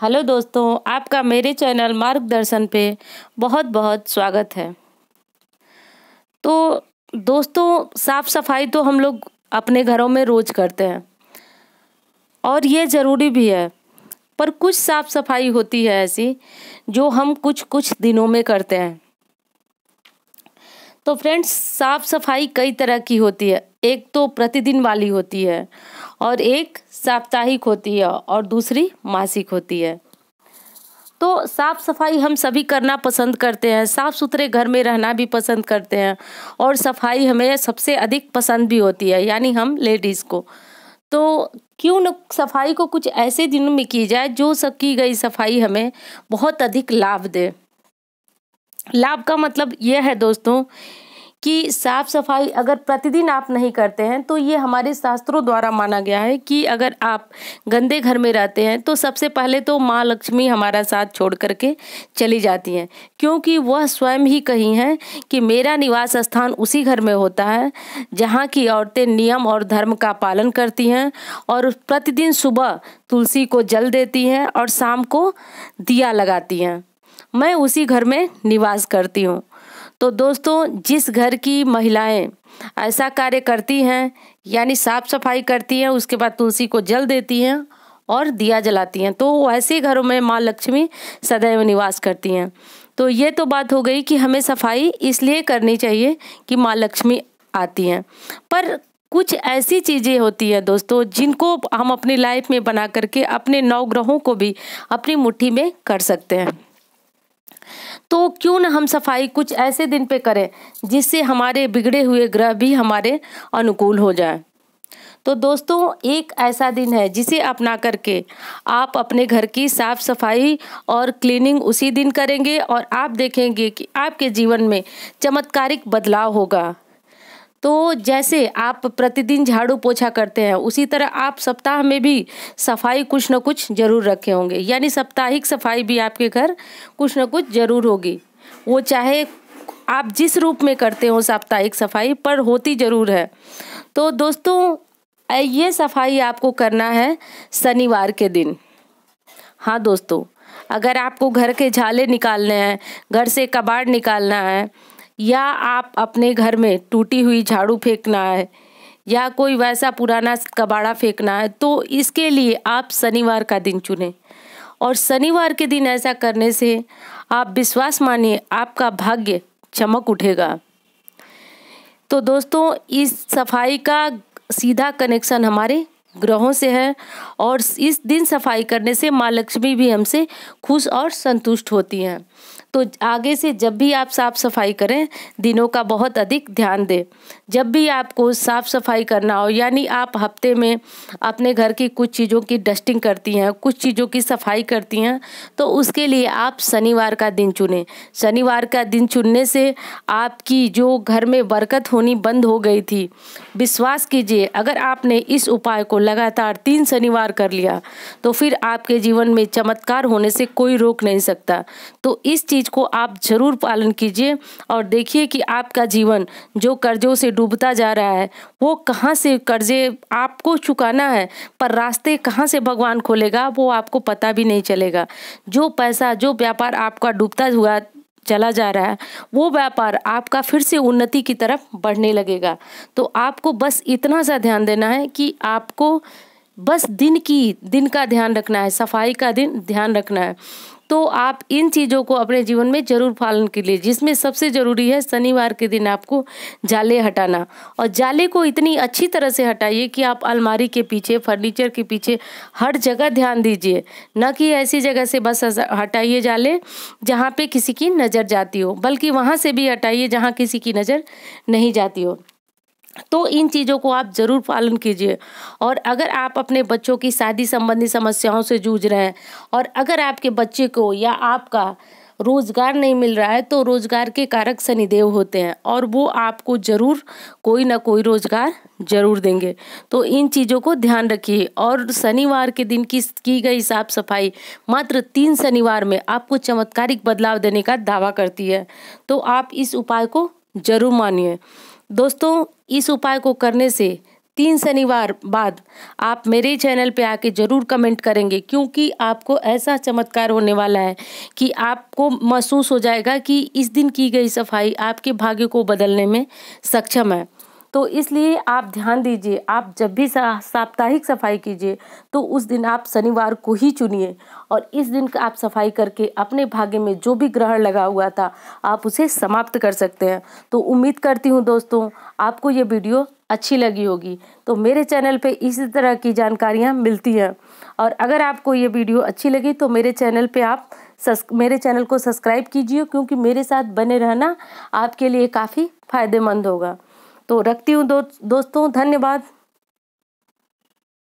hello दोस्तों आपका मेरे चैनल मार्गदर्शन पे बहुत बहुत स्वागत है तो दोस्तों साफ़ सफाई तो हम लोग अपने घरों में रोज़ करते हैं और ये ज़रूरी भी है पर कुछ साफ़ सफाई होती है ऐसी जो हम कुछ कुछ दिनों में करते हैं तो फ्रेंड्स साफ़ सफाई कई तरह की होती है एक तो प्रतिदिन वाली होती है और एक साप्ताहिक होती है और दूसरी मासिक होती है तो साफ़ सफाई हम सभी करना पसंद करते हैं साफ़ सुथरे घर में रहना भी पसंद करते हैं और सफाई हमें सबसे अधिक पसंद भी होती है यानी हम लेडीज़ को तो क्यों न सफाई को कुछ ऐसे दिनों में की जाए जो सब की गई सफाई हमें बहुत अधिक लाभ दे लाभ का मतलब यह है दोस्तों कि साफ सफाई अगर प्रतिदिन आप नहीं करते हैं तो ये हमारे शास्त्रों द्वारा माना गया है कि अगर आप गंदे घर में रहते हैं तो सबसे पहले तो माँ लक्ष्मी हमारा साथ छोड़ करके चली जाती हैं क्योंकि वह स्वयं ही कही हैं कि मेरा निवास स्थान उसी घर में होता है जहाँ की औरतें नियम और धर्म का पालन करती हैं और प्रतिदिन सुबह तुलसी को जल देती हैं और शाम को दिया लगाती हैं मैं उसी घर में निवास करती हूँ तो दोस्तों जिस घर की महिलाएं ऐसा कार्य करती हैं यानी साफ सफाई करती हैं उसके बाद तुलसी को जल देती हैं और दिया जलाती हैं तो ऐसे घरों में माँ लक्ष्मी सदैव निवास करती हैं तो ये तो बात हो गई कि हमें सफाई इसलिए करनी चाहिए कि माँ लक्ष्मी आती हैं पर कुछ ऐसी चीज़ें होती हैं दोस्तों जिनको हम अपनी लाइफ में बना करके अपने नौ ग्रहों को भी अपनी मुट्ठी में कर सकते हैं तो क्यों ना हम सफाई कुछ ऐसे दिन पे करें जिससे हमारे बिगड़े हुए ग्रह भी हमारे अनुकूल हो जाए तो दोस्तों एक ऐसा दिन है जिसे अपना करके आप अपने घर की साफ सफाई और क्लीनिंग उसी दिन करेंगे और आप देखेंगे कि आपके जीवन में चमत्कारिक बदलाव होगा तो जैसे आप प्रतिदिन झाड़ू पोछा करते हैं उसी तरह आप सप्ताह में भी सफाई कुछ ना कुछ ज़रूर रखे होंगे यानी साप्ताहिक सफाई भी आपके घर कुछ ना कुछ ज़रूर होगी वो चाहे आप जिस रूप में करते हो साप्ताहिक सफाई पर होती ज़रूर है तो दोस्तों ये सफाई आपको करना है शनिवार के दिन हाँ दोस्तों अगर आपको घर के झाले निकालने हैं घर से कबाड़ निकालना है या आप अपने घर में टूटी हुई झाड़ू फेंकना है या कोई वैसा पुराना कबाड़ा फेंकना है तो इसके लिए आप शनिवार का दिन चुनें और शनिवार के दिन ऐसा करने से आप विश्वास मानिए आपका भाग्य चमक उठेगा तो दोस्तों इस सफाई का सीधा कनेक्शन हमारे ग्रहों से है और इस दिन सफाई करने से माँ लक्ष्मी भी हमसे खुश और संतुष्ट होती हैं तो आगे से जब भी आप साफ़ सफाई करें दिनों का बहुत अधिक ध्यान दें जब भी आपको साफ़ सफाई करना हो यानी आप हफ्ते में अपने घर की कुछ चीज़ों की डस्टिंग करती हैं कुछ चीज़ों की सफाई करती हैं तो उसके लिए आप शनिवार का दिन चुनें शनिवार का दिन चुनने से आपकी जो घर में बरकत होनी बंद हो गई थी विश्वास कीजिए अगर आपने इस उपाय को लगातार तीन शनिवार कर लिया तो फिर आपके जीवन में चमत्कार होने से कोई रोक नहीं सकता तो इस चीज़ चीज़ को आप ज़रूर पालन कीजिए और देखिए कि आपका जीवन जो कर्जों से डूबता जा रहा है वो कहाँ से कर्जे आपको चुकाना है पर रास्ते कहाँ से भगवान खोलेगा वो आपको पता भी नहीं चलेगा जो पैसा जो व्यापार आपका डूबता हुआ चला जा रहा है वो व्यापार आपका फिर से उन्नति की तरफ बढ़ने लगेगा तो आपको बस इतना सा ध्यान देना है कि आपको बस दिन की दिन का ध्यान रखना है सफाई का दिन ध्यान रखना है तो आप इन चीज़ों को अपने जीवन में जरूर पालन के लिए जिसमें सबसे ज़रूरी है शनिवार के दिन आपको जाले हटाना और जाले को इतनी अच्छी तरह से हटाइए कि आप अलमारी के पीछे फर्नीचर के पीछे हर जगह ध्यान दीजिए न कि ऐसी जगह से बस हटाइए जाले जहाँ पे किसी की नज़र जाती हो बल्कि वहाँ से भी हटाइए जहाँ किसी की नज़र नहीं जाती हो तो इन चीज़ों को आप ज़रूर पालन कीजिए और अगर आप अपने बच्चों की शादी संबंधी समस्याओं से जूझ रहे हैं और अगर आपके बच्चे को या आपका रोज़गार नहीं मिल रहा है तो रोज़गार के कारक शनिदेव होते हैं और वो आपको ज़रूर कोई ना कोई रोज़गार ज़रूर देंगे तो इन चीज़ों को ध्यान रखिए और शनिवार के दिन की की गई साफ सफाई मात्र तीन शनिवार में आपको चमत्कारिक बदलाव देने का दावा करती है तो आप इस उपाय को ज़रूर मानिए दोस्तों इस उपाय को करने से तीन शनिवार बाद आप मेरे चैनल पे आके ज़रूर कमेंट करेंगे क्योंकि आपको ऐसा चमत्कार होने वाला है कि आपको महसूस हो जाएगा कि इस दिन की गई सफाई आपके भाग्य को बदलने में सक्षम है तो इसलिए आप ध्यान दीजिए आप जब भी साप्ताहिक सफाई कीजिए तो उस दिन आप शनिवार को ही चुनिए और इस दिन आप सफाई करके अपने भाग्य में जो भी ग्रहण लगा हुआ था आप उसे समाप्त कर सकते हैं तो उम्मीद करती हूँ दोस्तों आपको ये वीडियो अच्छी लगी होगी तो मेरे चैनल पे इसी तरह की जानकारियाँ मिलती हैं और अगर आपको ये वीडियो अच्छी लगी तो मेरे चैनल पे आप सस् मेरे चैनल को सब्सक्राइब कीजिए क्योंकि मेरे साथ बने रहना आपके लिए काफ़ी फ़ायदेमंद होगा तो रखती हूँ दो, दोस्तों धन्यवाद